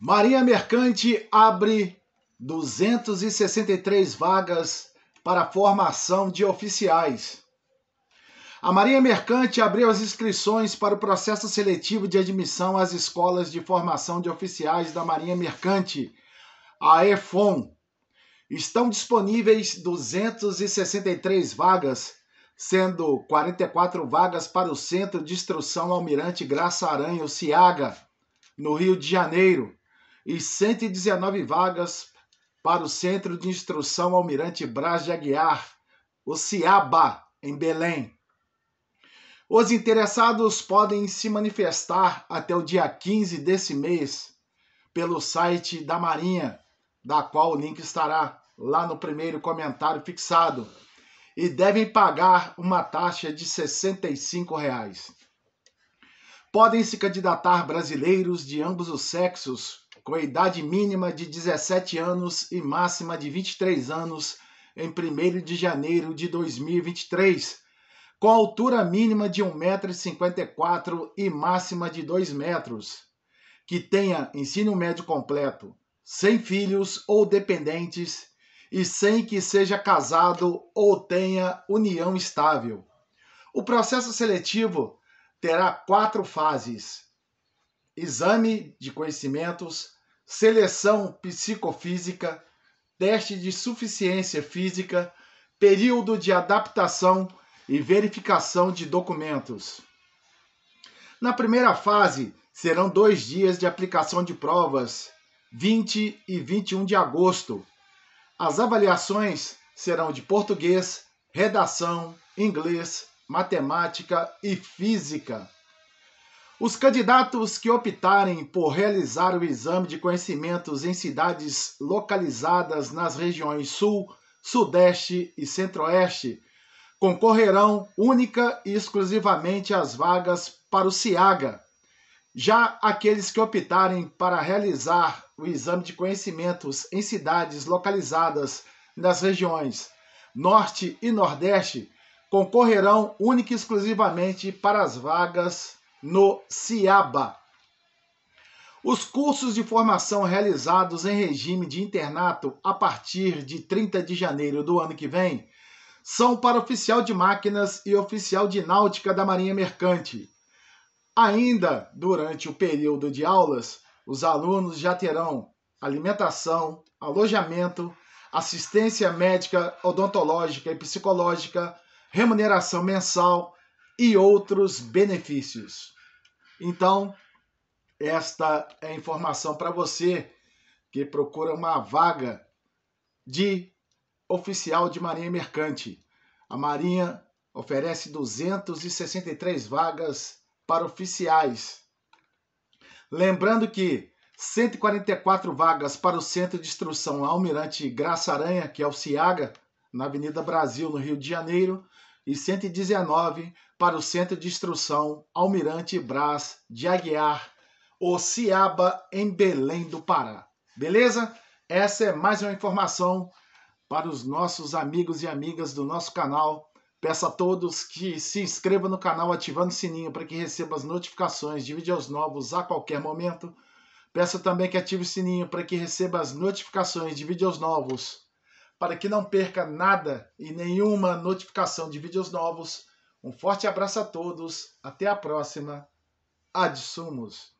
Marinha Mercante abre 263 vagas para formação de oficiais. A Marinha Mercante abriu as inscrições para o processo seletivo de admissão às escolas de formação de oficiais da Marinha Mercante, a EFON. Estão disponíveis 263 vagas, sendo 44 vagas para o Centro de Instrução Almirante Graça Aranha, o CIAGA, no Rio de Janeiro, e 119 vagas para o Centro de Instrução Almirante Braz de Aguiar, o CIABA, em Belém. Os interessados podem se manifestar até o dia 15 desse mês pelo site da Marinha, da qual o link estará lá no primeiro comentário fixado, e devem pagar uma taxa de R$ 65. Reais. Podem se candidatar brasileiros de ambos os sexos com a idade mínima de 17 anos e máxima de 23 anos, em 1 de janeiro de 2023, com altura mínima de 1,54m e máxima de 2 metros, que tenha ensino médio completo, sem filhos ou dependentes e sem que seja casado ou tenha união estável. O processo seletivo terá quatro fases: exame de conhecimentos, seleção psicofísica, teste de suficiência física, período de adaptação e verificação de documentos. Na primeira fase, serão dois dias de aplicação de provas, 20 e 21 de agosto. As avaliações serão de português, redação, inglês, matemática e física. Os candidatos que optarem por realizar o exame de conhecimentos em cidades localizadas nas regiões Sul, Sudeste e Centro-Oeste concorrerão única e exclusivamente às vagas para o CIAGA. Já aqueles que optarem para realizar o exame de conhecimentos em cidades localizadas nas regiões Norte e Nordeste concorrerão única e exclusivamente para as vagas no CIABA. Os cursos de formação realizados em regime de internato a partir de 30 de janeiro do ano que vem são para oficial de máquinas e oficial de náutica da Marinha Mercante. Ainda durante o período de aulas, os alunos já terão alimentação, alojamento, assistência médica, odontológica e psicológica, remuneração mensal, e outros benefícios. Então, esta é a informação para você que procura uma vaga de oficial de Marinha Mercante. A Marinha oferece 263 vagas para oficiais. Lembrando que 144 vagas para o Centro de Instrução Almirante Graça Aranha, que é o CIAGA, na Avenida Brasil, no Rio de Janeiro, e 119 para o Centro de Instrução Almirante Brás de Aguiar, Ociaba, em Belém do Pará. Beleza? Essa é mais uma informação para os nossos amigos e amigas do nosso canal. Peço a todos que se inscrevam no canal ativando o sininho para que receba as notificações de vídeos novos a qualquer momento. Peço também que ative o sininho para que receba as notificações de vídeos novos para que não perca nada e nenhuma notificação de vídeos novos. Um forte abraço a todos, até a próxima. Adsumos! sumos.